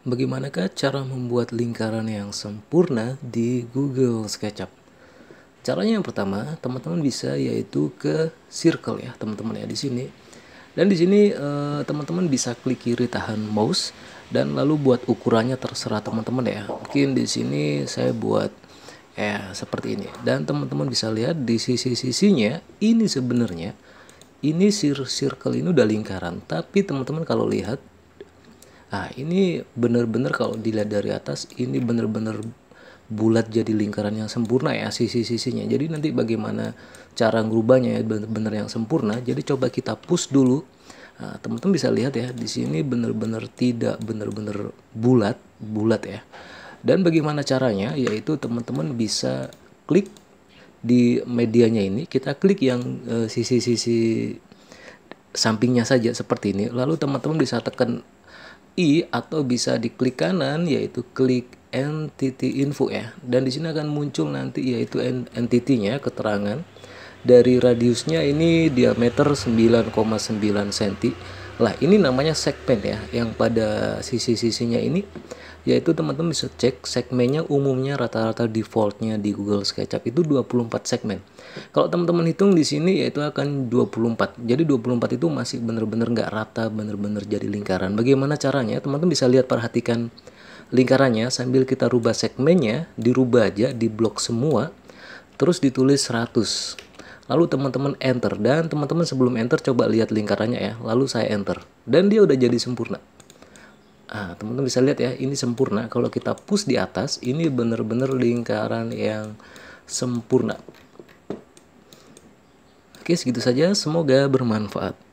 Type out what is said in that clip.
Bagaimanakah cara membuat lingkaran yang sempurna di Google SketchUp? Caranya yang pertama, teman-teman bisa yaitu ke circle ya, teman-teman ya di sini. Dan di sini eh, teman-teman bisa klik kiri tahan mouse dan lalu buat ukurannya terserah teman-teman ya. Mungkin di sini saya buat ya eh, seperti ini. Dan teman-teman bisa lihat di sisi-sisinya ini sebenarnya ini circle ini udah lingkaran, tapi teman-teman kalau lihat Nah, ini benar-benar kalau dilihat dari atas, ini benar-benar bulat jadi lingkaran yang sempurna ya sisi-sisinya. Jadi nanti bagaimana cara ngerubahnya ya benar-benar yang sempurna. Jadi coba kita push dulu. Nah, teman-teman bisa lihat ya, di sini benar-benar tidak benar-benar bulat, bulat ya. Dan bagaimana caranya? Yaitu teman-teman bisa klik di medianya ini, kita klik yang eh, sisi-sisi eh, sampingnya saja seperti ini. Lalu teman-teman bisa tekan i atau bisa diklik kanan yaitu klik entity info ya dan di sini akan muncul nanti yaitu entity keterangan dari radiusnya ini diameter 9,9 cm lah ini namanya segmen ya, yang pada sisi-sisinya ini yaitu teman-teman bisa cek segmennya umumnya rata-rata defaultnya di Google SketchUp itu 24 segmen. Kalau teman-teman hitung di sini yaitu akan 24. Jadi 24 itu masih benar-benar nggak rata, benar-benar jadi lingkaran. Bagaimana caranya? Teman-teman bisa lihat perhatikan lingkarannya sambil kita rubah segmennya, dirubah aja, di blok semua, terus ditulis 100 lalu teman-teman enter dan teman-teman sebelum enter coba lihat lingkarannya ya lalu saya enter dan dia udah jadi sempurna ah teman-teman bisa lihat ya ini sempurna kalau kita push di atas ini benar-benar lingkaran yang sempurna oke segitu saja semoga bermanfaat